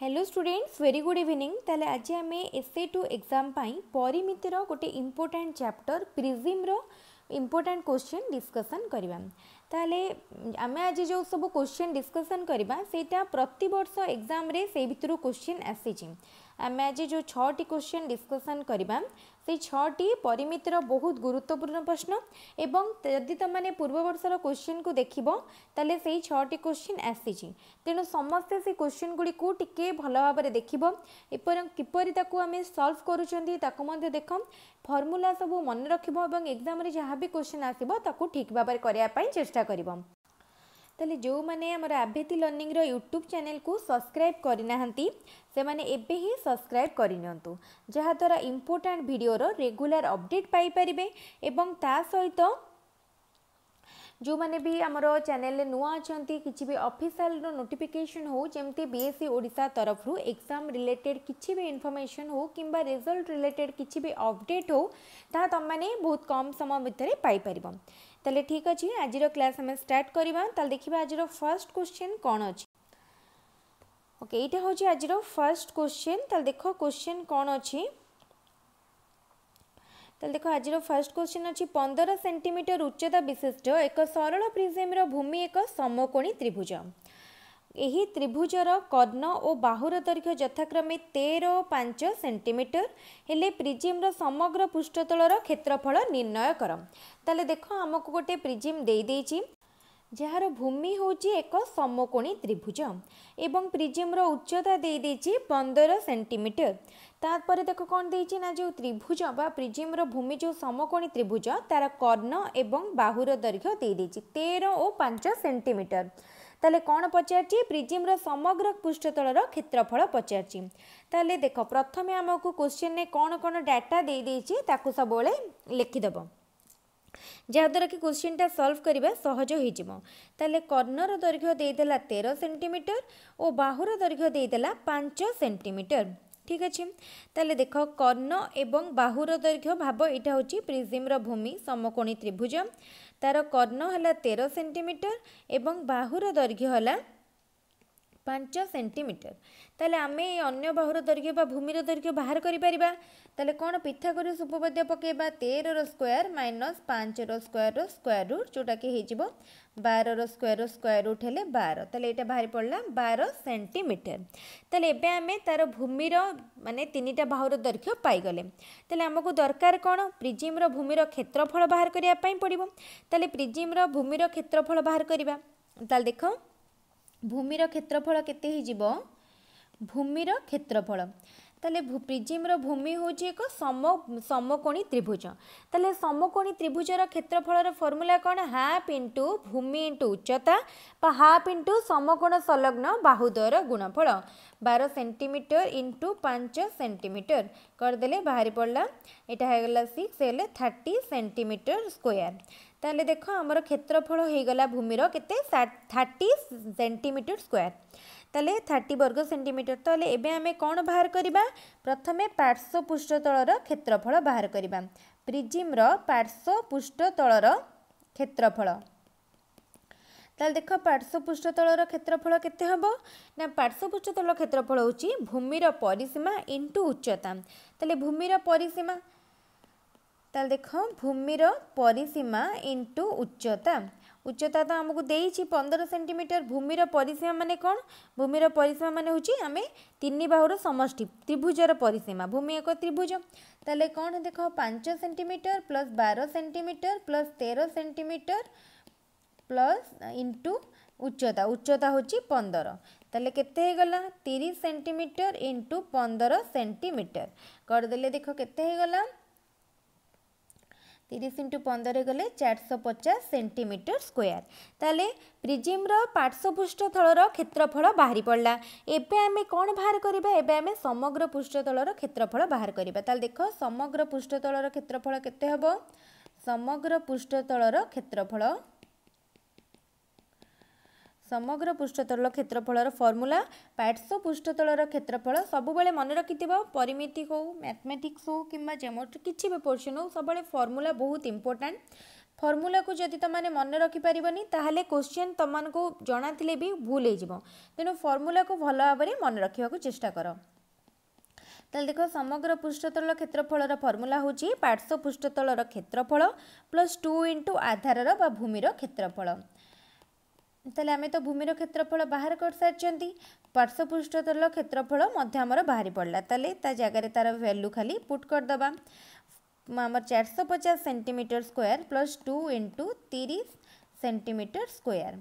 hello students very good evening তাহলে আজ আমি এসে টু এক্সাম পাই পরিমিতির গোটে ইম্পর্টাট চ্যাপ্টর প্রিজিম্র ইম্পর্টাট কোশ্চেন ডিসকসন করা তাহলে আমি আজ যে সব কোশ্চেন ডিসকসন করা সেইটা প্রতবর্ষ এক্সামে সেই ভিতর কোশ্চেন আসিছি আমি আজ যে ছটি কোশ্চেন ডিসকসন করা সেই ছটি পরিমিতির বহুত গুরুত্বপূর্ণ প্রশ্ন এবং যদি তোমাকে পূর্ববর্ষর কোশ্চিন কু দেখব তাহলে সেই ছটি কোশ্চিন আসিছি তেণু সমস্তে সেই কোশ্চিন গুড়ি টিকে ভাল ভাবে দেখব এপর কিপর তাকে আমি সলভ করছেন তাকে মধ্যে দেখ ফর্মুলা সবু মনে রাখব এবং এক্সামে যা বি কোশ্চিন আসব তাকে ঠিক ভাবে করা চেষ্টা করব তাহলে ଯେଉଁମାନେ ଆମର ଆଭେତି ଲର୍ଣ୍ଣିଂର ୟୁଟ୍ୟୁବ୍ ଚ୍ୟାନେଲ୍କୁ ସବସ୍କ୍ରାଇବ୍ କରିନାହାନ୍ତି ସେମାନେ ଏବେ ହିଁ ସବସ୍କ୍ରାଇବ୍ କରିନିଅନ୍ତୁ ଯାହାଦ୍ୱାରା ଇମ୍ପୋର୍ଟାଣ୍ଟ ଭିଡ଼ିଓର ରେଗୁଲାର ଅପଡ଼େଟ୍ ପାଇପାରିବେ ଏବଂ ତା ସହିତ ଯେଉଁମାନେ ବି ଆମର ଚ୍ୟାନେଲ୍ରେ ନୂଆ ଅଛନ୍ତି କିଛି ବି ଅଫିସିଆଲ୍ର ନୋଟିଫିକେସନ୍ ହେଉ ଯେମିତି ବିଏସ୍ସି ଓଡ଼ିଶା ତରଫରୁ ଏକ୍ଜାମ୍ ରିଲେଟେଡ଼୍ କିଛି ବି ଇନଫର୍ମେସନ୍ ହେଉ କିମ୍ବା ରେଜଲ୍ଟ ରିଲେଟେଡ଼୍ କିଛି ବି ଅପଡ଼େଟ୍ ହେଉ ତାହା ତୁମମାନେ ବହୁତ କମ୍ ସମୟ ଭିତରେ ପାଇପାରିବ তাহলে ঠিক আছে আজর ক্লাস আমি স্টার্ট করা তাহলে দেখা আজর ফার্স্ট কোশ্চেন কণ অছে ওকে এইটা হচ্ছে আজর ফার্স্ট কোশ্চেন তাহলে দেখ কোশ্চেন কণ অছে তাহলে দেখ আজর ফার্স্ট কোশ্চেন অছি পনের সেটিমিটর উচ্চতা বিশিষ্ট এক সরল প্রিজিম্র ভূমি এক সমকোণী ত্রিভুজ ଏହି ତ୍ରିଭୁଜର କର୍ଣ୍ଣ ଓ ବାହୁର ଦୈର୍ଘ୍ୟ ଯଥାକ୍ରମେ ତେର ଓ ପାଞ୍ଚ ସେଣ୍ଟିମିଟର ହେଲେ ପ୍ରିଜିମ୍ର ସମଗ୍ର ପୃଷ୍ଠତଳର କ୍ଷେତ୍ରଫଳ ନିର୍ଣ୍ଣୟ କର ତାହେଲେ ଦେଖ ଆମକୁ ଗୋଟିଏ ପ୍ରିଜିମ୍ ଦେଇଛି ଯାହାର ଭୂମି ହେଉଛି ଏକ ସମକୋଣୀ ତ୍ରିଭୁଜ ଏବଂ ପ୍ରିଜିମ୍ର ଉଚ୍ଚତା ଦେଇ ଦେଇଛି ପନ୍ଦର ସେଣ୍ଟିମିଟର ତାପରେ ଦେଖ କ'ଣ ଦେଇଛି ନା ଯେଉଁ ତ୍ରିଭୁଜ ବା ପ୍ରିଜିମ୍ର ଭୂମି ଯେଉଁ ସମକୋଣୀ ତ୍ରିଭୁଜ ତା'ର କର୍ଣ୍ଣ ଏବଂ ବାହୁର ଦୈର୍ଘ୍ୟ ଦେଇଦେଇଛି ତେର ଓ ପାଞ୍ଚ ସେଣ୍ଟିମିଟର তাহলে কোণ পচারছি প্রিজিম্র সমগ্র পৃষ্ঠতলর ক্ষেত্রফল পচারছি তাহলে দেখ প্রথমে আমাকে কোশ্চেন কোণ কোণ ডাটা দিয়ে দিয়েছি তাকে সবুলে লিখিদেব ଯାହାଦ୍ୱାରା କି କୋଶ୍ଚିନ୍ଟା ସଲ୍ଭ କରିବା ସହଜ ହୋଇଯିବ ତାହେଲେ କର୍ଣ୍ଣର ଦୈର୍ଘ୍ୟ ଦେଇଦେଲା ତେର ସେଣ୍ଟିମିଟର ଓ ବାହୁର ଦୈର୍ଘ୍ୟ ଦେଇଦେଲା ପାଞ୍ଚ ସେଣ୍ଟିମିଟର ଠିକ୍ ଅଛି ତାହେଲେ ଦେଖ କର୍ଣ୍ଣ ଏବଂ ବାହୁର ଦୈର୍ଘ୍ୟ ଭାବ ଏଇଟା ହେଉଛି ପ୍ରିଜିମ୍ର ଭୂମି ସମକୋଣୀ ତ୍ରିଭୁଜ ତା'ର କର୍ଣ୍ଣ ହେଲା ତେର ସେଣ୍ଟିମିଟର ଏବଂ ବାହୁର ଦୈର୍ଘ୍ୟ ହେଲା ପାଞ୍ଚ ସେଣ୍ଟିମିଟର ତାହେଲେ ଆମେ ଏଇ ଅନ୍ୟ ବାହୁର ଦୈର୍ଘ୍ୟ ବା ଭୂମିର ଦୈର୍ଘ୍ୟ ବାହାର କରିପାରିବା ତାହେଲେ କ'ଣ ପିଥାଗୋରିୟସ୍ ଉପପାଦ୍ୟ ପକାଇବା ତେରର ସ୍କୋୟାର ମାଇନସ୍ ପାଞ୍ଚର ସ୍କୋୟାରର ସ୍କୋୟାର ରୁଟ୍ ଯେଉଁଟାକି ହେଇଯିବ ବାରର ସ୍କୋୟାରର ସ୍କୋୟାର ରୁଟ୍ ହେଲେ ବାର ତାହେଲେ ଏଇଟା ବାହାରି ପଡ଼ିଲା ବାର ସେଣ୍ଟିମିଟର ତାହେଲେ ଏବେ ଆମେ ତାର ଭୂମିର ମାନେ ତିନିଟା ବାହୁର ଦୈର୍ଘ୍ୟ ପାଇଗଲେ ତାହେଲେ ଆମକୁ ଦରକାର କ'ଣ ପ୍ରିଜିମ୍ର ଭୂମିର କ୍ଷେତ୍ରଫଳ ବାହାର କରିବା ପାଇଁ ପଡ଼ିବ ତାହେଲେ ପ୍ରିଜିମ୍ର ଭୂମିର କ୍ଷେତ୍ରଫଳ ବାହାର କରିବା ତାହେଲେ ଦେଖ ଭୂମିର କ୍ଷେତ୍ରଫଳ କେତେ ହେଇଯିବ ଭୂମିର କ୍ଷେତ୍ରଫଳ ତାହେଲେ ପ୍ରିଜିମ୍ର ଭୂମି ହେଉଛି ଏକ ସମ ସମକୋଣୀ ତ୍ରିଭୁଜ ତାହେଲେ ସମକୋଣୀ ତ୍ରିଭୁଜର କ୍ଷେତ୍ରଫଳର ଫର୍ମୁଲା କ'ଣ ହାଫ୍ ଇଣ୍ଟୁ ଭୂମି ଇଣ୍ଟୁ ଉଚ୍ଚତା ବା ହାଫ୍ ଇଣ୍ଟୁ ସମକୋଣ ସଂଲଗ୍ନ ବାହୁଦର ଗୁଣଫଳ ବାର ସେଣ୍ଟିମିଟର ଇଣ୍ଟୁ ପାଞ୍ଚ ସେଣ୍ଟିମିଟର କରିଦେଲେ ବାହାରି ପଡ଼ିଲା ଏଇଟା ହେଇଗଲା ସିକ୍ସ ହେଲେ ଥାର୍ଟି ସେଣ୍ଟିମିଟର ସ୍କୋୟାର ତାହେଲେ ଦେଖ ଆମର କ୍ଷେତ୍ରଫଳ ହେଇଗଲା ଭୂମିର କେତେ ଥାର୍ଟି ସେଣ୍ଟିମିଟର ସ୍କୋୟାର ତାହେଲେ ଥାର୍ଟି ବର୍ଗ ସେଣ୍ଟିମିଟର ତାହେଲେ ଏବେ ଆମେ କ'ଣ ବାହାର କରିବା ପ୍ରଥମେ ପାର୍ଶ୍ୱ ପୃଷ୍ଠତଳର କ୍ଷେତ୍ରଫଳ ବାହାର କରିବା ପ୍ରିଜିମ୍ର ପାର୍ଶ୍ୱ ପୃଷ୍ଠତଳର କ୍ଷେତ୍ରଫଳ ତାହେଲେ ଦେଖ ପାର୍ଶ୍ୱ ପୃଷ୍ଠତଳର କ୍ଷେତ୍ରଫଳ କେତେ ହେବ ନା ପାର୍ଶ୍ୱ ପୃଷ୍ଠତଳ କ୍ଷେତ୍ରଫଳ ହେଉଛି ଭୂମିର ପରିସୀମା ଇଣ୍ଟୁ ଉଚ୍ଚତା ତାହେଲେ ଭୂମିର ପରିସୀମା ତାହେଲେ ଦେଖ ଭୂମିର ପରିସୀମା ଇଣ୍ଟୁ ଉଚ୍ଚତା ଉଚ୍ଚତା ତ ଆମକୁ ଦେଇଛି ପନ୍ଦର ସେଣ୍ଟିମିଟର ଭୂମିର ପରିସୀମା ମାନେ କ'ଣ ଭୂମିର ପରିସୀମା ମାନେ ହେଉଛି ଆମେ ତିନି ବାହୁର ସମଷ୍ଟି ତ୍ରିଭୁଜର ପରିସୀମା ଭୂମି ଏକ ତ୍ରିଭୁଜ ତାହେଲେ କ'ଣ ଦେଖ ପାଞ୍ଚ ସେଣ୍ଟିମିଟର ପ୍ଲସ୍ ବାର ସେଣ୍ଟିମିଟର ପ୍ଲସ୍ ତେର ସେଣ୍ଟିମିଟର ପ୍ଲସ୍ ଇଣ୍ଟୁ ଉଚ୍ଚତା ଉଚ୍ଚତା ହେଉଛି ପନ୍ଦର ତାହେଲେ କେତେ ହେଇଗଲା ତିରିଶ ସେଣ୍ଟିମିଟର ଇଣ୍ଟୁ ପନ୍ଦର ସେଣ୍ଟିମିଟର କରିଦେଲେ ଦେଖ କେତେ ହେଇଗଲା ତିରିଶ ଇଣ୍ଟୁ ପନ୍ଦର ଗଲେ ଚାରିଶହ ପଚାଶ ସେଣ୍ଟିମିଟର ସ୍କୋୟାର ତାହେଲେ ପ୍ରିଜିମ୍ର ପାର୍ଶ୍ୱପୃଷ୍ଟ ତଳର କ୍ଷେତ୍ରଫଳ ବାହାରି ପଡ଼ିଲା ଏବେ ଆମେ କ'ଣ ବାହାର କରିବା ଏବେ ଆମେ ସମଗ୍ର ପୃଷ୍ଠତଳର କ୍ଷେତ୍ରଫଳ ବାହାର କରିବା ତାହେଲେ ଦେଖ ସମଗ୍ର ପୃଷ୍ଠତଳର କ୍ଷେତ୍ରଫଳ କେତେ ହେବ ସମଗ୍ର ପୃଷ୍ଠତଳର କ୍ଷେତ୍ରଫଳ ସମଗ୍ର ପୃଷ୍ଠତଳର କ୍ଷେତ୍ରଫଳର ଫର୍ମୁଲା ପାର୍ଶ୍ୱ ପୃଷ୍ଠତଳର କ୍ଷେତ୍ରଫଳ ସବୁବେଳେ ମନେ ରଖିଥିବ ପରିମିତି ହେଉ ମ୍ୟାଥମେଟିକ୍ସ ହେଉ କିମ୍ବା ଜେମୋଟ୍ରି କିଛି ବି ପୋର୍ସନ୍ ହେଉ ସବୁବେଳେ ଫର୍ମୁଲା ବହୁତ ଇମ୍ପୋର୍ଟାଣ୍ଟ ଫର୍ମୁଲାକୁ ଯଦି ତୁମମାନେ ମନେ ରଖିପାରିବନି ତାହେଲେ କୋଶ୍ଚିନ୍ ତୁମମାନଙ୍କୁ ଜଣାଥିଲେ ବି ଭୁଲ ହେଇଯିବ ତେଣୁ ଫର୍ମୁଲାକୁ ଭଲ ଭାବରେ ମନେ ରଖିବାକୁ ଚେଷ୍ଟା କର ତାହେଲେ ଦେଖ ସମଗ୍ର ପୃଷ୍ଠତଳର କ୍ଷେତ୍ରଫଳର ଫର୍ମୁଲା ହେଉଛି ପାର୍ଶ୍ୱ ପୃଷ୍ଠତଳର କ୍ଷେତ୍ରଫଳ ପ୍ଲସ୍ ଟୁ ଇଣ୍ଟୁ ଆଧାରର ବା ଭୂମିର କ୍ଷେତ୍ରଫଳ ତାହେଲେ ଆମେ ତ ଭୂମିର କ୍ଷେତ୍ରଫଳ ବାହାର କରିସାରିଛନ୍ତି ପାର୍ଶ୍ୱପୃଷ୍ଠତଳ କ୍ଷେତ୍ରଫଳ ମଧ୍ୟ ଆମର ବାହାରି ପଡ଼ିଲା ତାହେଲେ ତା ଜାଗାରେ ତା'ର ଭ୍ୟାଲ୍ୟୁ ଖାଲି ପୁଟ୍ କରିଦେବା ଆମର ଚାରିଶହ ପଚାଶ centimetre square plus two into ତିରିଶ ସେଣ୍ଟିମିଟର ସ୍କୋୟାର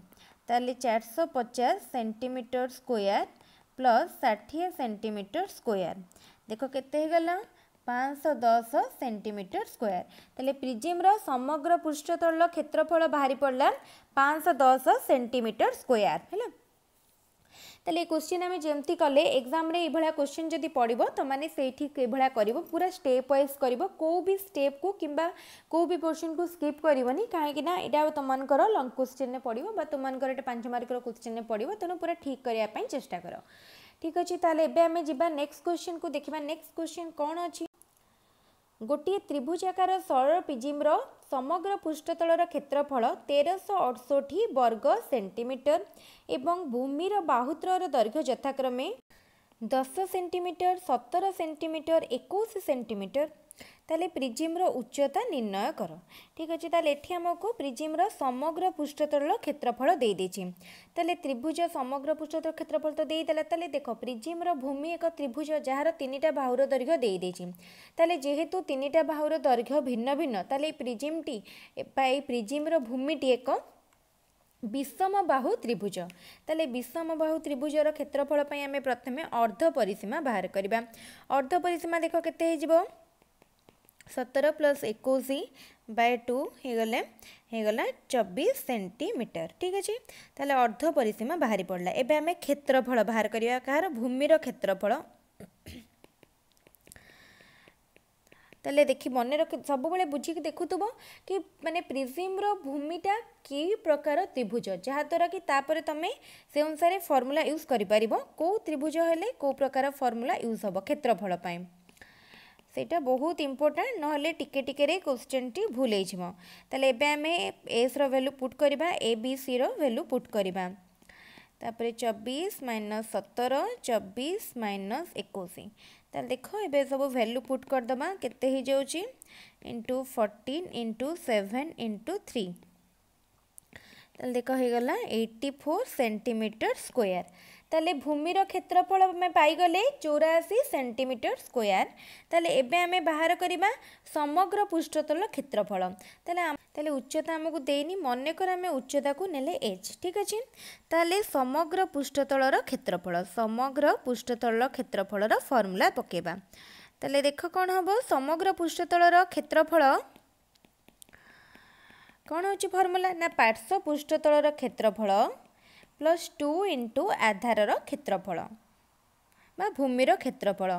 ତାହେଲେ ଚାରିଶହ ପଚାଶ ସେଣ୍ଟିମିଟର ସ୍କୋୟାର ପ୍ଲସ୍ ଷାଠିଏ ସେଣ୍ଟିମିଟର ସ୍କୋୟାର ଦେଖ କେତେ ହେଇଗଲା পাঁচশো দশ সেটিমিটর স্কোয়ার তাহলে প্রিজিম্র সমগ্র পৃষ্ঠতল ক্ষেত্রফল বাহারি পড়লা পাঁচশো দশ সেটিমিটর স্কোয়ার হ্যাঁ তাহলে এই কোশ্চিন আমি যেমতি কলে এক্সামে এইভাবে কোশ্চিন যদি পড়ব তোমাকে সেইটি এইভাবে করব পুরা স্টেপ ওয়াইজ করব কেউ বি স্টেপ কু কিংবা কেউ বি পোর্সন কু স্কিপ করবনি কাহি না এটা তোমার লং কোশ্চিনে পড়ব বা তোমার এটা পাঁচ মার্কর কোশ্চিনে পড়ব তেমন পুরা ঠিক করা চেষ্টা কর ঠিক আছে তাহলে এবে আমি যা নেক্সট কোশ্চিন কু দেখা নেক্সট কোশ্চিন কোণ অ ଗୋଟିଏ ତ୍ରିଭୁଜାକାର ସରଳ ପିଜିମ୍ର ସମଗ୍ର ପୃଷ୍ଠତଳର କ୍ଷେତ୍ରଫଳ ତେରଶହ ଅଠଷଠି ବର୍ଗ ସେଣ୍ଟିମିଟର ଏବଂ ଭୂମିର ବାହୁତ୍ରର ଦୈର୍ଘ୍ୟ ଯଥାକ୍ରମେ ଦଶ ସେଣ୍ଟିମିଟର ସତର ସେଣ୍ଟିମିଟର ଏକୋଇଶ ସେଣ୍ଟିମିଟର ତାହେଲେ ପ୍ରିଜିମ୍ର ଉଚ୍ଚତା ନିର୍ଣ୍ଣୟ କର ଠିକ୍ ଅଛି ତାହେଲେ ଏଠି ଆମକୁ ପ୍ରିଜିମ୍ର ସମଗ୍ର ପୃଷ୍ଠତଳ କ୍ଷେତ୍ରଫଳ ଦେଇଦେଇଛି ତାହେଲେ ତ୍ରିଭୁଜ ସମଗ୍ର ପୃଷ୍ଠତଳ କ୍ଷେତ୍ରଫଳ ତ ଦେଇଦେଲା ତାହେଲେ ଦେଖ ପ୍ରିଜିମ୍ର ଭୂମି ଏକ ତ୍ରିଭୁଜ ଯାହାର ତିନିଟା ବାହୁର ଦୈର୍ଘ୍ୟ ଦେଇଦେଇଛି ତାହେଲେ ଯେହେତୁ ତିନିଟା ବାହୁର ଦୈର୍ଘ୍ୟ ଭିନ୍ନ ଭିନ୍ନ ତାହେଲେ ଏଇ ପ୍ରିଜିମ୍ଟି ଏଇ ପ୍ରିଜିମ୍ର ଭୂମିଟି ଏକ ବିଷମ ବାହୁ ତ୍ରିଭୁଜ ତାହେଲେ ବିଷମ ବାହୁ ତ୍ରିଭୁଜର କ୍ଷେତ୍ରଫଳ ପାଇଁ ଆମେ ପ୍ରଥମେ ଅର୍ଦ୍ଧ ପରିସୀମା ବାହାର କରିବା ଅର୍ଦ୍ଧ ପରିସୀମା ଦେଖ କେତେ ହେଇଯିବ सतर प्लस एकोश बाय टू होगला होगला चबीस सेमिटर ठीक अच्छे तेल अर्ध परिसीमा बाहरी पड़ा एवं आम क्षेत्रफल बाहर करवा कहार भूमिर क्षेत्रफल ତାହେଲେ ଦେଖି ମନେ ରଖି ସବୁବେଳେ ବୁଝିକି ଦେଖୁଥିବ କି ମାନେ ପ୍ରିଜିମ୍ର ଭୂମିଟା କି ପ୍ରକାର ତ୍ରିଭୁଜ ଯାହାଦ୍ୱାରା କି ତାପରେ ତମେ ସେ ଅନୁସାରେ ଫର୍ମୁଲା ୟୁଜ୍ କରିପାରିବ କେଉଁ ତ୍ରିଭୁଜ ହେଲେ କେଉଁ ପ୍ରକାର ଫର୍ମୁଲା ୟୁଜ୍ ହେବ କ୍ଷେତ୍ରଫଳ ପାଇଁ ସେଇଟା ବହୁତ ଇମ୍ପୋର୍ଟାଣ୍ଟ ନହେଲେ ଟିକେ ଟିକେରେ କୋଶ୍ଚିନ୍ଟି ଭୁଲ ହେଇଯିବ ତାହେଲେ ଏବେ ଆମେ ଏସ୍ର ଭ୍ୟାଲୁ ପୁଟ୍ କରିବା ଏ ବି ସିର ଭ୍ୟାଲୁ ପୁଟ୍ କରିବା ତାପରେ ଚବିଶ ମାଇନସ୍ ସତର ଚବିଶ ମାଇନସ୍ ଏକୋଇଶ ତାହେଲେ ଦେଖ ଏବେ ସବୁ ଭ୍ୟାଲୁ ପୁଟ୍ କରିଦେବା କେତେ ହେଇଯାଉଛି into fourteen into seven into three ତାହେଲେ ଦେଖ ହେଇଗଲା ଏଇଟି ଫୋର୍ ସେଣ୍ଟିମିଟର ସ୍କୋୟାର ତାହେଲେ ଭୂମିର କ୍ଷେତ୍ରଫଳ ଆମେ ପାଇଗଲେ ଚଉରାଅଶୀ ସେଣ୍ଟିମିଟର ସ୍କୋୟାର ତାହେଲେ ଏବେ ଆମେ ବାହାର କରିବା ସମଗ୍ର ପୃଷ୍ଠତଳ କ୍ଷେତ୍ରଫଳ ତାହେଲେ ତାହେଲେ ଉଚ୍ଚତା ଆମକୁ ଦେଇନି ମନେକର ଆମେ ଉଚ୍ଚତାକୁ ନେଲେ ଏଚ୍ ଠିକ୍ ଅଛି ତାହେଲେ ସମଗ୍ର ପୃଷ୍ଠତଳର କ୍ଷେତ୍ରଫଳ ସମଗ୍ର ପୃଷ୍ଠତଳ କ୍ଷେତ୍ରଫଳର ଫର୍ମୁଲା ପକାଇବା ତାହେଲେ ଦେଖ କ'ଣ ହେବ ସମଗ୍ର ପୃଷ୍ଠତଳର କ୍ଷେତ୍ରଫଳ କ'ଣ ହେଉଛି ଫର୍ମୁଲା ନା ପାର୍ଶ୍ୱ ପୃଷ୍ଠତଳର କ୍ଷେତ୍ରଫଳ ପ୍ଲସ୍ ଟୁ ଇଣ୍ଟୁ ଆଧାରର କ୍ଷେତ୍ରଫଳ ବା ଭୂମିର କ୍ଷେତ୍ରଫଳ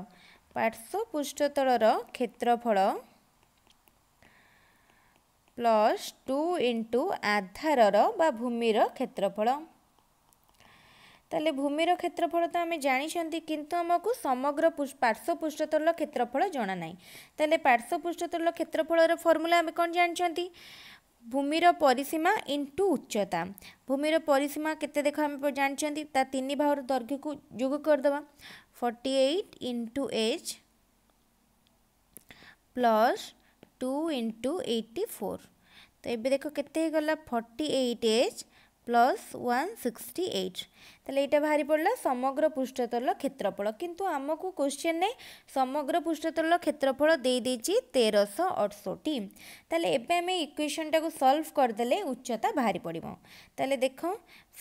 ପାର୍ଶ୍ୱ ପୃଷ୍ଠତଳର କ୍ଷେତ୍ରଫଳ ପ୍ଲସ୍ ଟୁ ଇଣ୍ଟୁ ଆଧାରର ବା ଭୂମିର କ୍ଷେତ୍ରଫଳ ତାହେଲେ ଭୂମିର କ୍ଷେତ୍ରଫଳ ତ ଆମେ ଜାଣିଛନ୍ତି କିନ୍ତୁ ଆମକୁ ସମଗ୍ର ପାର୍ଶ୍ୱ ପୃଷ୍ଠତଳ କ୍ଷେତ୍ରଫଳ ଜଣାନାହିଁ ତାହେଲେ ପାର୍ଶ୍ୱ ପୃଷ୍ଠତଳ କ୍ଷେତ୍ରଫଳର ଫର୍ମୁଲା ଆମେ କ'ଣ ଜାଣିଛନ୍ତି ভূমির পরিসীমা ইন্টু উচ্চতা ভূমির পরিসীমা কেতে দেখ আমি জাঁচান তা তিন বাহুর দৈর্ঘ্যকু যোগ করেদেবা forty eight into H plus two into eighty four তো এবে দেখ কেতে হয়ে গলা forty eight H plus one sixty eight তাহলে এইটা বাহারি পড়লা সমগ্র পৃষ্ঠতল ক্ষেত্রফল কিন্তু আমাকে কোশ্চেনে সমগ্র পৃষ্ঠতল ক্ষেত্রফল দিয়ে দিয়েছি তেরশ অঠষটি তাহলে এবে আমি ইকুয়েশনটা সলভ করেদেলে উচ্চতা বাহারি পড়ব তাহলে দেখ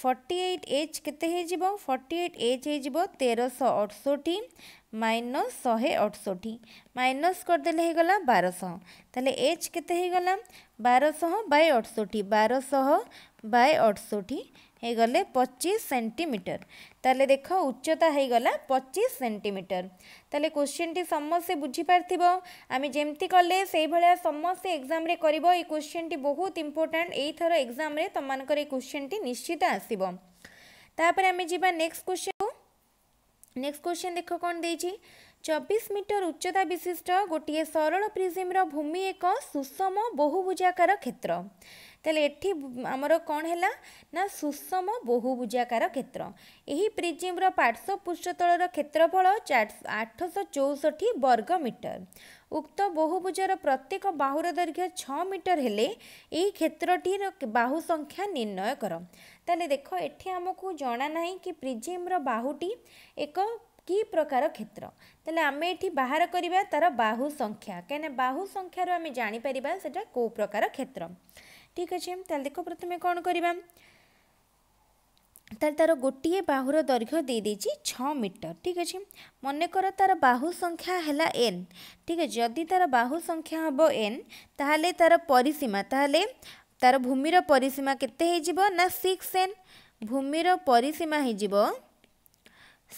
ফর্টি এইট এজ কেতে হয়ে ফর্টি এইট এজ হয়ে তেরশ অঠষটি মাইনস শহে অঠষটি মাইনস করেদেলে হয়ে গলা বারশ তাহলে এজ কেতে হয়ে গলা বারশ বাই অঠষটি বারশ বাই অঠষঠি হয়ে গেলে পঁচিশ সেটিমিটর তাহলে দেখ উচ্চতা হয়ে গলা পঁচিশ সেটিমিটর তাহলে কোশ্চিনটি সমস্তে বুঝিপারি আমি যেমতি কলে সেইভাবে সমস্তে এক্সামে করব এই কোশ্চিনটি বহুত ইম্পর্টাট এইথর এক্সামে তোমার এই কোশ্চিনটি নিশ্চিত আসব তাপরে আমি যা নেক্সট কোশ্চিন নেক্সট কোশ্চিন দেখ কোণ দিয়েছি চব্বিশ মিটর উচ্চতা বিশিষ্ট গোটিয়ে সরল প্রিজিম্র ভূমি এক সুষম বহুভুজাকার ক্ষেত্র তাহলে এটি আমার কণ হল না সুষম বহুভুজাকার ক্ষেত্র এই প্রিজিম্র পার্শ্ব পৃষ্ঠতলর ক্ষেত্রফল আঠশো চৌষঠি বর্গ মিটর উক্ত বহুভুজর প্রত্যেক বাহুর দৈর্ঘ্য ছ মিটর হলে এই ক্ষেত্রটির বাহু সংখ্যা নির্ণয় কর তাহলে দেখ এটি আমি জনা না কি প্রিজিম্র বাহুটি এক কি প্রকার ক্ষেত্র তাহলে আমি এটি বাহার করা তার বাহু সংখ্যা কেন বাহু সংখ্যার আমি জাঁপার সেটা কেউ প্রকার ক্ষেত্র ঠিক আছে তাহলে দেখো প্রথমে କ'ଣ କରିବା তাহলে তার গোটিয়ে বাহুর দৈর্ঘ্য দিয়ে দিয়েছি ছ মিটর ঠিক আছে মনে কর তার বাহু সংখ্যা হেলা এন ঠিক আছে যদি তার বাহু সংখ্যা হব এন তাহলে তার পরিসীমা তাহলে তার ভূমির পরিসীমা কেতে হয়ে না সিক্স এন ভূমির পরিসীমা হয়ে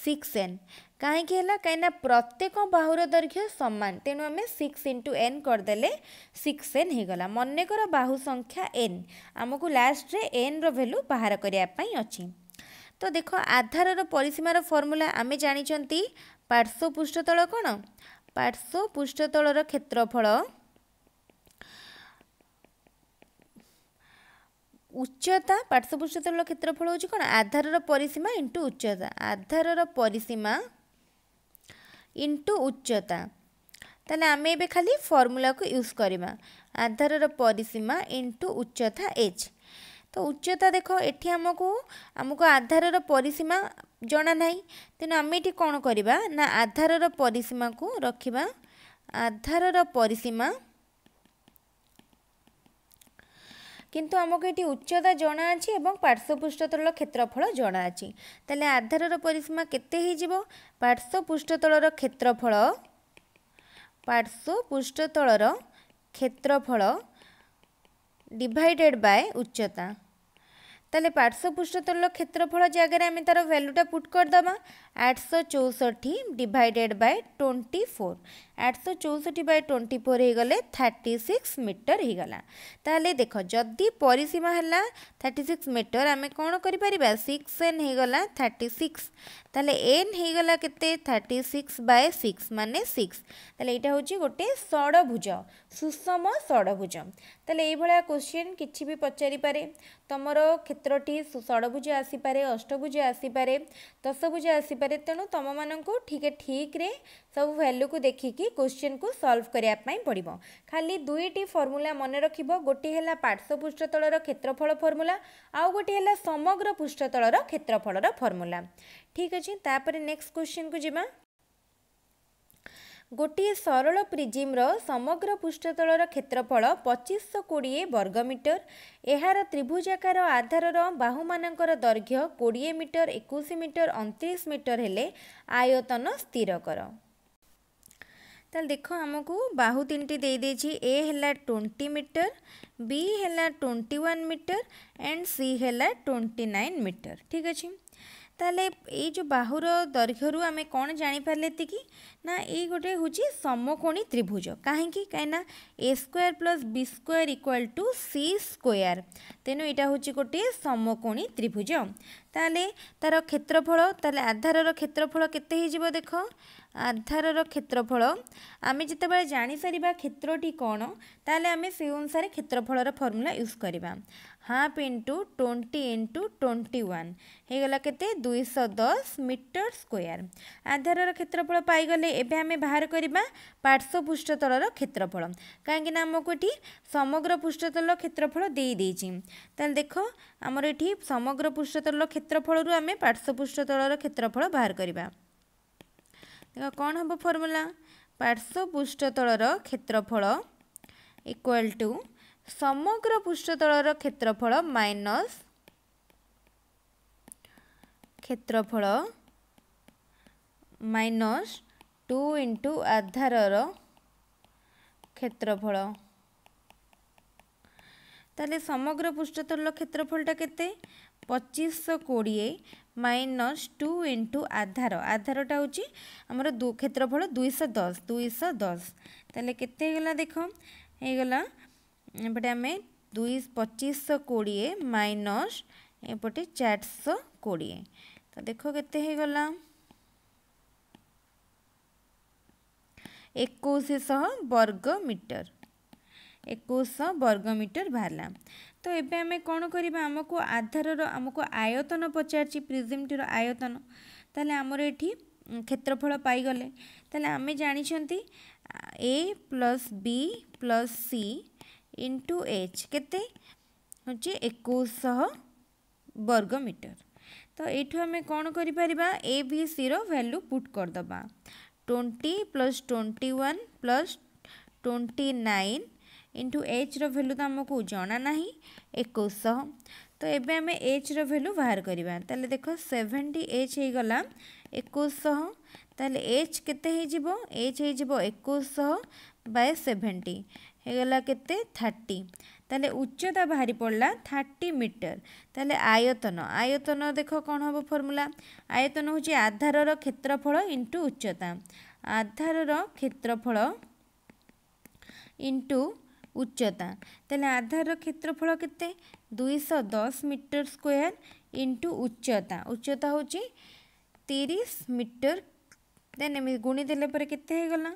সিক্স এন কাহি কিনা প্রত্যেক বাহুর দৈর্ঘ্য সমান তেমন আমি সিক্স ইন্টু এন করেদেলে সিক্স এন হয়ে গলা মনেকর বাহু সংখ্যা এন আমি লাস্টে এন রু বাহার করা অছি তো দেখ আধারর পরিসীমার ফর্মুলা আমি জাঁচান পার্শ্বপৃষ্ঠতল কোণ পার্শ্বপৃষ্ঠতলর ক্ষেত্রফল ଉଚ୍ଚତା ପାର୍ଶ୍ୱପୃଷ୍ଠତଳର କ୍ଷେତ୍ରଫଳ ହେଉଛି କ'ଣ ଆଧାରର ପରିସୀମା ଇଣ୍ଟୁ ଉଚ୍ଚତା ଆଧାରର ପରିସୀମା ଇଣ୍ଟୁ ଉଚ୍ଚତା ତାହେଲେ ଆମେ ଏବେ ଖାଲି ଫର୍ମୁଲାକୁ ୟୁଜ୍ କରିବା ଆଧାରର ପରିସୀମା ଇଣ୍ଟୁ ଉଚ୍ଚତା ଏଚ୍ ତ ଉଚ୍ଚତା ଦେଖ ଏଠି ଆମକୁ ଆମକୁ ଆଧାରର ପରିସୀମା ଜଣା ନାହିଁ ତେଣୁ ଆମେ ଏଠି କ'ଣ କରିବା ନା ଆଧାରର ପରିସୀମାକୁ ରଖିବା ଆଧାରର ପରିସୀମା কিন্তু আমাকে এটি উচ্চতা জনা আছে এবং পার্শ্বপৃষ্ঠতল ক্ষেত্রফল জনা আছে তাহলে আধারর পরিসীমা কেতে হয়েযিব পার্শ্বপৃষ্ঠতলর ক্ষেত্রফল পার্শ্বপৃষ্ঠতলর ক্ষেত্রফল ডিভাইডেড বাই উচ্চতা তাহলে পার্শ্বপৃষ্ঠতল ক্ষেত্রফল জায়গায় আমি তার ভ্যালুটা পুট করে করেদেবা আটশো চৌষট্টি ডিভাইডেড বাই টোয়েন্টি ফোর আটশো চৌষট্টি বাই টোয়েন্টি ফোর হয়ে থার্টি সিক্স মিটর হয়ে তাহলে দেখ যদি পরিসীমা হল থার্টি সিক্স মিটর আমি কোণ করে পারা সিক্স এন হয়ে থার্টি সিক্স তাহলে এন হয়ে কেতে থার্টি সিক্স বাই সিক্স মানে সিক্স তাহলে এইটা হচ্ছে গোটে ষড়ভুজ সুষম ষড়ভুজ তাহলে এইভাবে কোশ্চিন কিছু বি পচারিপারে তোমার ক্ষেত্রটি ষড়ভুজ আসিপারে অষ্টভুজ আসিপারে দশভুজ আসিপারে তেমন তোমাকে ঠিক ঠিকরে ସବୁ ଭାଲ୍ୟୁକୁ ଦେଖିକି କୋଶ୍ଚିନ୍କୁ ସଲ୍ଭ କରିବା ପାଇଁ ପଡ଼ିବ ଖାଲି ଦୁଇଟି ଫର୍ମୁଲା ମନେ ରଖିବ ଗୋଟିଏ ହେଲା ପାର୍ଶ୍ୱପୃଷ୍ଠତଳର କ୍ଷେତ୍ରଫଳ ଫର୍ମୁଲା ଆଉ ଗୋଟିଏ ହେଲା ସମଗ୍ର ପୃଷ୍ଠତଳର କ୍ଷେତ୍ରଫଳର ଫର୍ମୁଲା ଠିକ୍ ଅଛି ତାପରେ ନେକ୍ସଟ କୋଶ୍ଚିନ୍କୁ ଯିବା ଗୋଟିଏ ସରଳ ପ୍ରିଜିମ୍ର ସମଗ୍ର ପୃଷ୍ଠତଳର କ୍ଷେତ୍ରଫଳ ପଚିଶଶହ କୋଡ଼ିଏ ବର୍ଗ ମିଟର ଏହାର ତ୍ରିଭୁଜାକାର ଆଧାରର ବାହୁମାନଙ୍କର ଦୈର୍ଘ୍ୟ କୋଡ଼ିଏ ମିଟର ଏକୋଇଶ ମିଟର ଅଣତିରିଶ ମିଟର ହେଲେ ଆୟତନ ସ୍ଥିର କର ତାହେଲେ ଦେଖ ଆମକୁ ବାହୁ ତିନିଟି ଦେଇଦେଇଛି ଏ ହେଲା ଟ୍ୱେଣ୍ଟି ମିଟର ବି ହେଲା twenty one metre and C ହେଲା ଟ୍ୱେଣ୍ଟି ନାଇନ୍ ମିଟର ଠିକ୍ ଅଛି ତାହେଲେ ଏଇ ଯେଉଁ ବାହୁର ଦୈର୍ଘ୍ୟରୁ ଆମେ କ'ଣ ଜାଣିପାରିଲେ ଏତିକି ନା ଏଇ ଗୋଟେ ହେଉଛି ସମକୋଣୀ ତ୍ରିଭୁଜ କାହିଁକି କାହିଁକିନା A square plus B square equal to C square ତେଣୁ ଏଇଟା ହେଉଛି ଗୋଟିଏ ସମକୋଣୀ ତ୍ରିଭୁଜ ତାହେଲେ ତାର କ୍ଷେତ୍ରଫଳ ତାହେଲେ ଆଧାରର କ୍ଷେତ୍ରଫଳ କେତେ ହେଇଯିବ ଦେଖ ଆଧାରର କ୍ଷେତ୍ରଫଳ ଆମେ ଯେତେବେଳେ ଜାଣିସାରିବା କ୍ଷେତ୍ରଟି କ'ଣ ତାହେଲେ ଆମେ ସେଇ ଅନୁସାରେ କ୍ଷେତ୍ରଫଳର ଫର୍ମୁଲା ୟୁଜ୍ କରିବା half into twenty into twenty one ହେଇଗଲା କେତେ ଦୁଇଶହ ଦଶ ମିଟର ସ୍କୋୟାର ଆଧାରର କ୍ଷେତ୍ରଫଳ ପାଇଗଲେ ଏବେ ଆମେ ବାହାର କରିବା ପାର୍ଶ୍ୱ ପୃଷ୍ଠତଳର କ୍ଷେତ୍ରଫଳ କାହିଁକିନା ଆମକୁ ଏଠି ସମଗ୍ର ପୃଷ୍ଠତଳ କ୍ଷେତ୍ରଫଳ ଦେଇଦେଇଛି ତାହେଲେ ଦେଖ ଆମର ଏଠି ସମଗ୍ର ପୃଷ୍ଠତଳ କ୍ଷେତ୍ର କ୍ଷେତ୍ରଫଳରୁ ଆମେ ପାର୍ଶ୍ୱପୃଷ୍ଠ ତଳର କ୍ଷେତ୍ରଫଳ ବାହାର କରିବା ଦେଖ କ'ଣ ହେବ ଫର୍ମୁଲା ପାର୍ଶ୍ୱପୃଷ୍ଠ ତଳର କ୍ଷେତ୍ରଫଳ ଇକ୍ୱାଲ୍ ଟୁ ସମଗ୍ର ପୃଷ୍ଠତଳର କ୍ଷେତ୍ରଫଳ ମାଇନସ୍ କ୍ଷେତ୍ରଫଳ ମାଇନସ୍ ଟୁ ଇଣ୍ଟୁ ଆଧାରର କ୍ଷେତ୍ରଫଳ ତାହେଲେ ସମଗ୍ର ପୃଷ୍ଠତଳ କ୍ଷେତ୍ରଫଳଟା କେତେ ପଚିଶଶହ କୋଡ଼ିଏ ମାଇନସ୍ ଟୁ ଇଣ୍ଟୁ ଆଧାର ଆଧାରଟା ହେଉଛି ଆମର କ୍ଷେତ୍ରଫଳ ଦୁଇଶହ ଦଶ ଦୁଇଶହ ଦଶ ତାହେଲେ କେତେ ହେଇଗଲା ଦେଖ ହେଇଗଲା ଏପଟେ ଆମେ ଦୁଇ ପଚିଶଶହ କୋଡ଼ିଏ ମାଇନସ୍ ଏପଟେ ଚାରିଶହ କୋଡ଼ିଏ ତ ଦେଖ କେତେ ହେଇଗଲା ଏକୋଇଶଶହ ବର୍ଗ ମିଟର ଏକୋଇଶଶହ ବର୍ଗ ମିଟର ବାହାରିଲା ତ ଏବେ ଆମେ କ'ଣ କରିବା ଆମକୁ ଆଧାରର ଆମକୁ ଆୟତନ ପଚାରିଛି ପ୍ରିଜିମ୍ଟିର ଆୟତନ ତାହେଲେ ଆମର ଏଠି କ୍ଷେତ୍ରଫଳ ପାଇଗଲେ ତାହେଲେ ଆମେ ଜାଣିଛନ୍ତି A plus B plus C into H କେତେ ହେଉଛି ଏକୋଇଶହ ବର୍ଗ ମିଟର ତ ଏଇଠୁ ଆମେ କ'ଣ କରିପାରିବା ଏ ବି ସିର ଭ୍ୟାଲ୍ୟୁ ପୁଟ୍ କରିଦେବା twenty plus twenty one plus twenty nine into ଏଚ୍ର ଭ୍ୟାଲୁ ତ ଆମକୁ ଜଣା ନାହିଁ ଏକୋଇଶହ ତ ଏବେ ଆମେ ଏଚ୍ର ଭ୍ୟାଲୁ ବାହାର କରିବା ତାହେଲେ ଦେଖ ସେଭେଣ୍ଟି ଏଚ୍ ହେଇଗଲା ଏକୋଇଶହ ତାହେଲେ ଏଚ୍ କେତେ ହେଇଯିବ ଏଚ୍ ହେଇଯିବ ଏକୋଇଶହ ବାଇ ସେଭେଣ୍ଟି ହେଇଗଲା କେତେ ଥାର୍ଟି তাহলে উচ্চতা বাহারি পড়লা থার্টি মিটর তাহলে আয়তন আয়তন দেখ কণ হব ফর্মুলা আয়তন হচ্ছে আধারর ক্ষেত্রফল ইন্টু উচ্চতা আধারর ক্ষেত্রফল ইন্টু ଉଚ୍ଚତା ତାହେଲେ ଆଧାରର କ୍ଷେତ୍ରଫଳ କେତେ ଦୁଇଶହ ଦଶ ମିଟର ସ୍କୋୟାର ଇଣ୍ଟୁ ଉଚ୍ଚତା ଉଚ୍ଚତା ହେଉଛି ତିରିଶ ମିଟର ଦେନ୍ ଏମିତି ଗୁଣିଦେଲା ପରେ କେତେ ହେଇଗଲା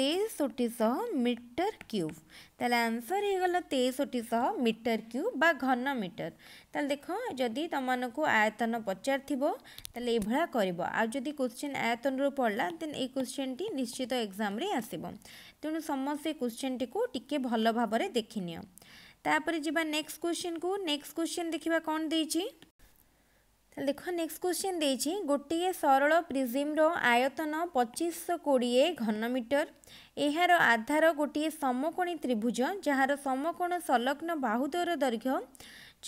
তেষট্টি শহ মিটর কিউব তাহলে আনসর হয়ে গেল তেষট্টি শহ মিটর কিউব বা ঘন মিটর তাহলে দেখ যদি তোমাকে আয়তন পচার থিব তাহলে এইভাবে করব আর যদি কোশ্চেন আয়তনর পড়লা দেন এই কোশ্চেনটি নিশ্চিত এক্সামে আসব ତେଣୁ ସମସ୍ତେ କୋଶ୍ଚିନ୍ଟିକୁ ଟିକେ ଭଲ ଭାବରେ ଦେଖିନିଅ ତାପରେ ଯିବା ନେକ୍ସଟ କୋଶ୍ଚିନ୍କୁ ନେକ୍ସଟ କୋଶ୍ଚିନ୍ ଦେଖିବା କ'ଣ ଦେଇଛି ତାହେଲେ ଦେଖ ନେକ୍ସଟ କୋଶ୍ଚିନ୍ ଦେଇଛି ଗୋଟିଏ ସରଳ ପ୍ରିଜିମ୍ର ଆୟତନ ପଚିଶଶହ କୋଡ଼ିଏ ଘନମିଟର ଏହାର ଆଧାର ଗୋଟିଏ ସମକୋଣୀ ତ୍ରିଭୁଜ ଯାହାର ସମକୋଣ ସଂଲଗ୍ନ ବାହୁଦର ଦୈର୍ଘ୍ୟ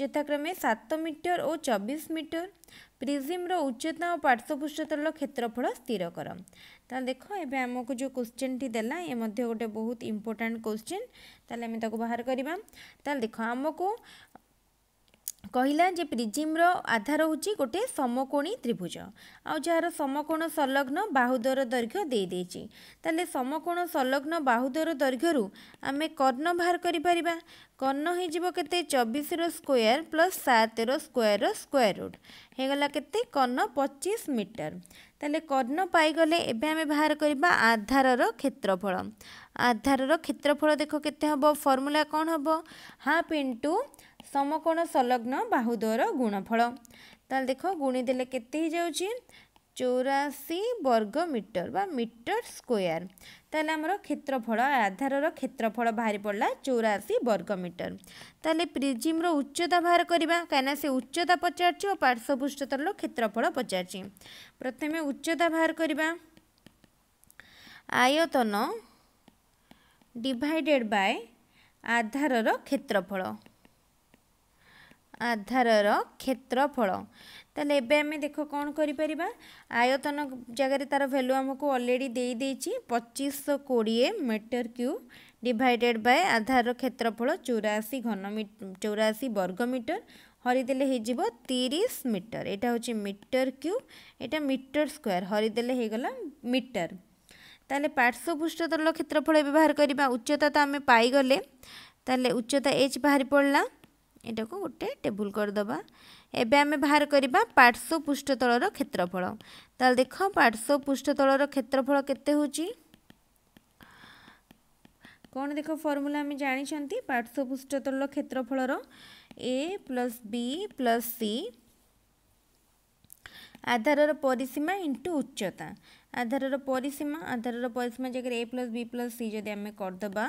ଯଥାକ୍ରମେ ସାତ ମିଟର ଓ ଚବିଶ ମିଟର ପ୍ରିଜିମ୍ର ଉଚ୍ଚତା ଓ ପାର୍ଶ୍ୱପୃଷ୍ଠତଳ କ୍ଷେତ୍ରଫଳ ସ୍ଥିର କର ତାହେଲେ ଦେଖ ଏବେ ଆମକୁ ଯେଉଁ କୋଶ୍ଚିନ୍ଟି ଦେଲା ଏ ମଧ୍ୟ ଗୋଟେ ବହୁତ ଇମ୍ପୋର୍ଟାଣ୍ଟ କୋଶ୍ଚିନ୍ ତାହେଲେ ଆମେ ତାକୁ ବାହାର କରିବା ତାହେଲେ ଦେଖ ଆମକୁ କହିଲା ଯେ ପ୍ରିଜିମ୍ର ଆଧାର ହେଉଛି ଗୋଟେ ସମକୋଣୀ ତ୍ରିଭୁଜ ଆଉ ଯାହାର ସମକୋଣ ସଂଲଗ୍ନ ବାହୁଦର ଦୈର୍ଘ୍ୟ ଦେଇଦେଇଛି ତାହେଲେ ସମକୋଣ ସଂଲଗ୍ନ ବାହୁଦର ଦୈର୍ଘ୍ୟରୁ ଆମେ କର୍ଣ୍ଣ ବାହାର କରିପାରିବା କର୍ଣ୍ଣ ହୋଇଯିବ କେତେ ଚବିଶର ସ୍କୋୟାର ପ୍ଲସ୍ ସାତର ସ୍କୋୟାରର ସ୍କୋୟାର ରୁଟ୍ ହେଇଗଲା କେତେ କର୍ଣ୍ଣ ପଚିଶ ମିଟର ତାହେଲେ କର୍ଣ୍ଣ ପାଇଗଲେ ଏବେ ଆମେ ବାହାର କରିବା ଆଧାରର କ୍ଷେତ୍ରଫଳ ଆଧାରର କ୍ଷେତ୍ରଫଳ ଦେଖ କେତେ ହେବ ଫର୍ମୁଲା କ'ଣ ହେବ ହାଫ୍ ଇଣ୍ଟୁ ସମକୋଣ ସଂଲଗ୍ନ ବାହୁଦର ଗୁଣଫଳ ତାହେଲେ ଦେଖ ଗୁଣିଦେଲେ କେତେ ହେଇଯାଉଛି চৌরাশি বর্গ মিটর বা মিটর স্কোয়ার তাহলে আমার ক্ষেত্রফল আধারর ক্ষেত্রফল বাহারি পড়া চৌরাশি বর্গ মিটর তাহলে প্রিজিম্র উচ্চতা বাহার করা কিনা সে উচ্চতা পচারছি ও পার্শ্বপৃষ্ঠতর ক্ষেত্রফল পচারছি প্রথমে উচ্চতা বাহার করা আয়তন ডিভাইডেড বাই আধারর ক্ষেত্রফল ଆଧାରର କ୍ଷେତ୍ରଫଳ ତାହେଲେ ଏବେ ଆମେ ଦେଖ କ'ଣ କରିପାରିବା ଆୟତନ ଜାଗାରେ ତା'ର ଭ୍ୟାଲୁ ଆମକୁ ଅଲରେଡ଼ି ଦେଇଦେଇଛି ପଚିଶଶହ କୋଡ଼ିଏ ମିଟର କ୍ୟୁବ୍ ଡିଭାଇଡ଼େଡ଼୍ ବାଏ ଆଧାରର କ୍ଷେତ୍ରଫଳ ଚଉରାଅଶୀ ଘନ ଚଉରାଅଶୀ ବର୍ଗ ମିଟର ହରିଦେଲେ ହେଇଯିବ ତିରିଶ ମିଟର ଏଇଟା ହେଉଛି ମିଟର କ୍ୟୁବ୍ ଏଇଟା ମିଟର ସ୍କୋୟାର ହରିଦେଲେ ହେଇଗଲା ମିଟର ତାହେଲେ ପାର୍ଶ୍ୱପୃଷ୍ଠତଳ କ୍ଷେତ୍ରଫଳ ବ୍ୟବହାର କରିବା ଉଚ୍ଚତା ତ ଆମେ ପାଇଗଲେ ତାହେଲେ ଉଚ୍ଚତା ଏଚ୍ ବାହାରି ପଡ଼ିଲା ଏଟାକୁ ଗୋଟେ ଟେବୁଲ୍ କରିଦେବା ଏବେ ଆମେ ବାହାର କରିବା ପାର୍ଶ୍ୱ ପୃଷ୍ଠତଳର କ୍ଷେତ୍ରଫଳ ତାହେଲେ ଦେଖ ପାର୍ଶ୍ୱ ପୃଷ୍ଠତଳର କ୍ଷେତ୍ରଫଳ କେତେ ହେଉଛି କ'ଣ ଦେଖ ଫର୍ମୁଲା ଆମେ ଜାଣିଛନ୍ତି ପାର୍ଶ୍ୱ ପୃଷ୍ଠତଳର କ୍ଷେତ୍ରଫଳର A plus B plus C ଆଧାରର ପରିସୀମା ଇଣ୍ଟୁ ଉଚ୍ଚତା ଆଧାରର ପରିସୀମା ଆଧାରର ପରିସୀମା ଜାଗାରେ A plus B plus C ଯଦି ଆମେ କରିଦେବା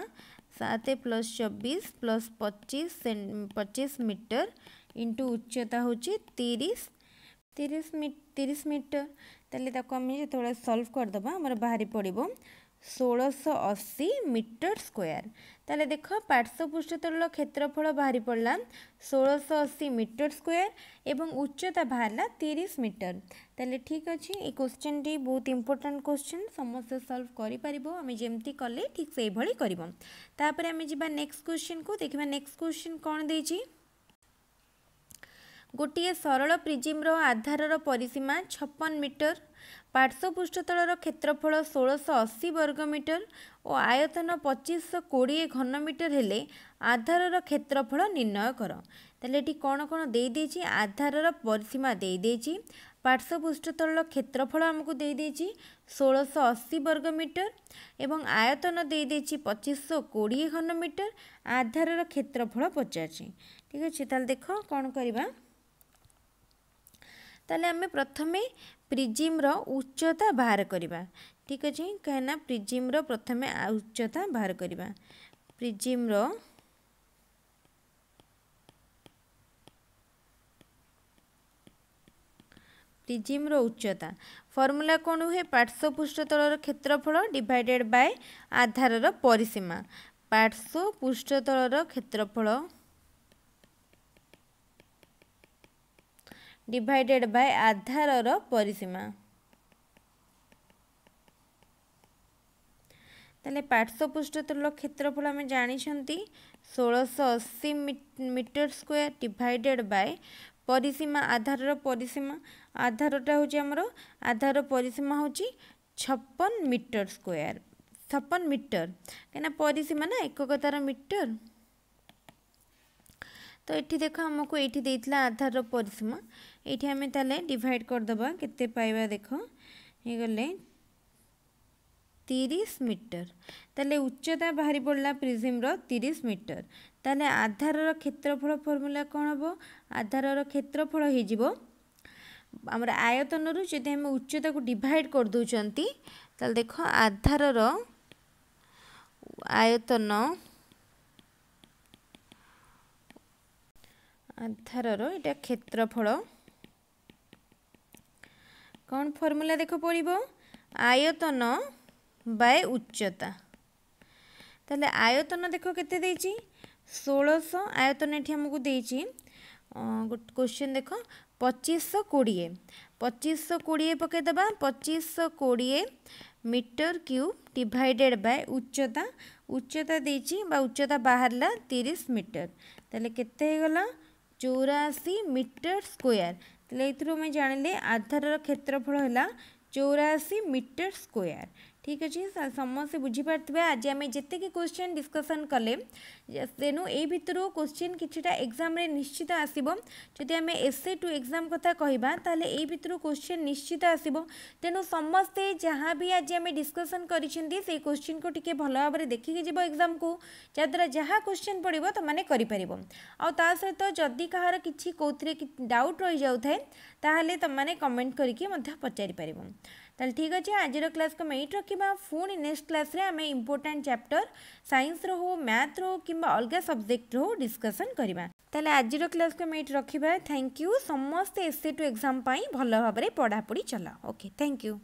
सात प्लस चबीस प्लस पच्चीस पच्चीस मीटर इंटू उच्चता हूँ तीस तीस मीटर तेल आम जो सल्व करदे आम बाहरी पड़ो ষোলশো অশি মিটর স্কোয়ার তাহলে দেখো পার্শ্বপৃষ্ঠতল ক্ষেত্রফল বাহারি পড়লা ষোলশো অশি মিটর স্কোয়ার এবং উচ্চতা বাহারা তিরিশ মিটর তাহলে ঠিক আছে এই কোশ্চেনটি বহুত ইম্পর্টাট কোশ্চেন সমস্তে সলভ করে পাব আমি যেমতি কলে ঠিক সেইভাবে করব তাপরে আমি যা নেক্সট কোশ্চেন কু দেখবা নেক্সট কোশ্চেন কম দিয়েছি ଗୋଟିଏ ସରଳ ପ୍ରିଜିମ୍ର ଆଧାରର ପରିସୀମା ଛପନ ମିଟର ପାର୍ଶ୍ୱପୃଷ୍ଠତଳର କ୍ଷେତ୍ରଫଳ ଷୋଳଶହ ଅଶୀ ବର୍ଗ ମିଟର ଓ ଆୟତନ ପଚିଶଶହ କୋଡ଼ିଏ ଘନ ମିଟର ହେଲେ ଆଧାରର କ୍ଷେତ୍ରଫଳ ନିର୍ଣ୍ଣୟ କର ତାହେଲେ ଏଠି କ'ଣ କ'ଣ ଦେଇଦେଇଛି ଆଧାରର ପରିସୀମା ଦେଇଦେଇଛି ପାର୍ଶ୍ୱପୃଷ୍ଠତଳର କ୍ଷେତ୍ରଫଳ ଆମକୁ ଦେଇଦେଇଛି ଷୋହଳଶହ ଅଶୀ ବର୍ଗ ମିଟର ଏବଂ ଆୟତନ ଦେଇଦେଇଛି ପଚିଶଶହ କୋଡ଼ିଏ ଘନ ମିଟର ଆଧାରର କ୍ଷେତ୍ରଫଳ ପଚାରିଛି ଠିକ୍ ଅଛି ତାହେଲେ ଦେଖ କ'ଣ କରିବା ତାହେଲେ ଆମେ ପ୍ରଥମେ ପ୍ରିଜିମ୍ର ଉଚ୍ଚତା ବାହାର କରିବା ଠିକ୍ ଅଛି କାହିଁକିନା ପ୍ରିଜିମ୍ର ପ୍ରଥମେ ଉଚ୍ଚତା ବାହାର କରିବା ପ୍ରିଜିମ୍ର ପ୍ରିଜିମ୍ର ଉଚ୍ଚତା ଫର୍ମୁଲା କ'ଣ ହୁଏ ପାର୍ଶ୍ୱ ପୃଷ୍ଠତଳର କ୍ଷେତ୍ରଫଳ ଡିଭାଇଡ଼େଡ଼୍ ବାଏ ଆଧାରର ପରିସୀମା ପାର୍ଶ୍ୱ ପୃଷ୍ଠତଳର କ୍ଷେତ୍ରଫଳ ଡିଭାଇଡେଡ଼ ବାଇ ଆଧାରର ପରିସୀମା ତାହେଲେ ପାର୍ଶ୍ୱପୃଷ୍ଠତଳ କ୍ଷେତ୍ରଫଳ ଆମେ ଜାଣିଛନ୍ତି ଷୋଳଶହ ଅଶୀ ମିଟର ସ୍କୋୟାର ଡିଭାଇଡେଡ଼ ବାଇ ପରିସୀମା ଆଧାରର ପରିସୀମା ଆଧାରଟା ହେଉଛି ଆମର ଆଧାର ପରିସୀମା ହେଉଛି ଛପନ ମିଟର ସ୍କୋୟାର ଛପନ ମିଟର କାହିଁକିନା ପରିସୀମା ନା ଏକକତାର ମିଟର ତ ଏଠି ଦେଖ ଆମକୁ ଏଇଠି ଦେଇଥିଲା ଆଧାରର ପରିସୀମା এইটি আমি তাহলে ডিভাইড କରିଦେବା କେତେ ପାଇବା ଦେଖ ହେଇଗଲେ তিরিশ মিটর তাহলে উচ্চতা বাহারি পড়লা প্রিজিম্র তিরিশ মিটর তাহলে আধারর ক্ষেত্রফল ফর্মুলা কম হব আধারর ক্ষেত্রফল হয়ে যাব আমার আয়তনর যদি আমি উচ্চতা ডিভাইড করেদেছেন তাহলে দেখ আধারর আয়তন আধারর এটা ক্ষেত্রফল କ'ଣ ଫର୍ମୁଲା ଦେଖ পড়িব আয়তন বাই উচ্চতা তাহলে আয়তন দেখো কেতে দিয়েছি ষোলশো আয়তন এটি আমাকে দিয়েছি কোশ্চেন দেখ পঁচিশশো কোড়িয়ে পঁচিশশো কোড়িয়ে পকাইদেবা পঁচিশশো কোড়িয়ে মিটর কিউব ডিভাইডেড বাই উচ্চতা উচ্চতা দিয়েছি বা উচ্চতা বাহারা তিরিশ মিটর তাহলে কেতে হয়ে গলা চৌরাশি মিটর স্কোয়ার ତାହେଲେ ଏଥିରୁ ଆମେ ଜାଣିଲେ ଆଧାରର କ୍ଷେତ୍ରଫଳ ହେଲା ଚଉରାଅଶୀ ମିଟର ସ୍କୋୟାର ঠিক আছে সমস্তে বুঝিপারে আজ আমি যেতকি কোশ্চেন ডিসকসন কলে তেণু এই ভিতর কোশ্চেন কিছুটা এক্সামে নিশ্চিত আসব যদি আমি এসে টু এক্সাম কথা কহবা তাহলে এই ভিতর কোশ্চেন নিশ্চিত আসব তেণু সমস্তে যা বি আজ আমি ডিসকসন করেছেন সেই কোশ্চেন কু টিকি ভালো ভাবে দেখিকি যাব এক্সাম কু যাদ্বারা যা কোশ্চেন পড়ব তোমাকে করে তা সহিত যদি কাহার কিছু কোথায় ডাউট রয়ে যাও থাকে তাহলে তোমাকে কমেন্ট করি পচারি পার तेल ठीक अच्छे आज क्लास को मेट रखा पुणी नेक्स्ट क्लास रे आम इम्पोर्टाट चैप्टर साइंस रो हो मैथ रो कि अलग सब्जेक्ट रो डिस्कसन करवा तेल आज क्लास को मेट रखा थैंक यू समस्त एस सी टू एक्जाम भल भाव पढ़ापढ़ी चला ओके थैंक यू